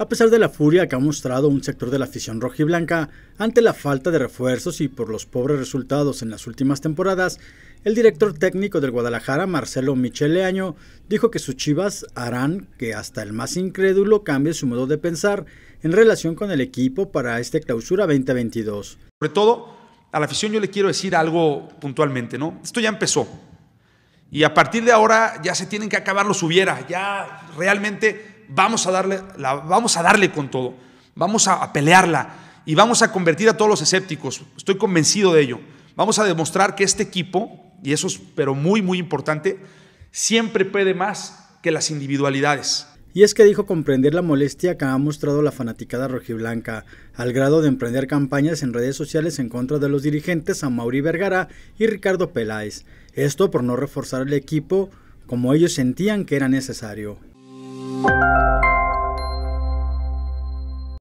A pesar de la furia que ha mostrado un sector de la afición rojiblanca ante la falta de refuerzos y por los pobres resultados en las últimas temporadas, el director técnico del Guadalajara, Marcelo micheleaño dijo que sus chivas harán que hasta el más incrédulo cambie su modo de pensar en relación con el equipo para esta clausura 2022. Sobre todo, a la afición yo le quiero decir algo puntualmente, ¿no? Esto ya empezó. Y a partir de ahora ya se tienen que acabar los hubiera, ya realmente vamos a darle, vamos a darle con todo, vamos a, pelearla y vamos a convertir a todos los escépticos. Estoy convencido de ello. Vamos a demostrar que este equipo, y eso es pero muy, muy importante, siempre puede más que las individualidades. Y es que dijo comprender la molestia que ha mostrado la fanaticada rojiblanca, al grado de emprender campañas en redes sociales en contra de los dirigentes a Mauri Vergara y Ricardo Peláez. Esto por no reforzar el equipo como ellos sentían que era necesario.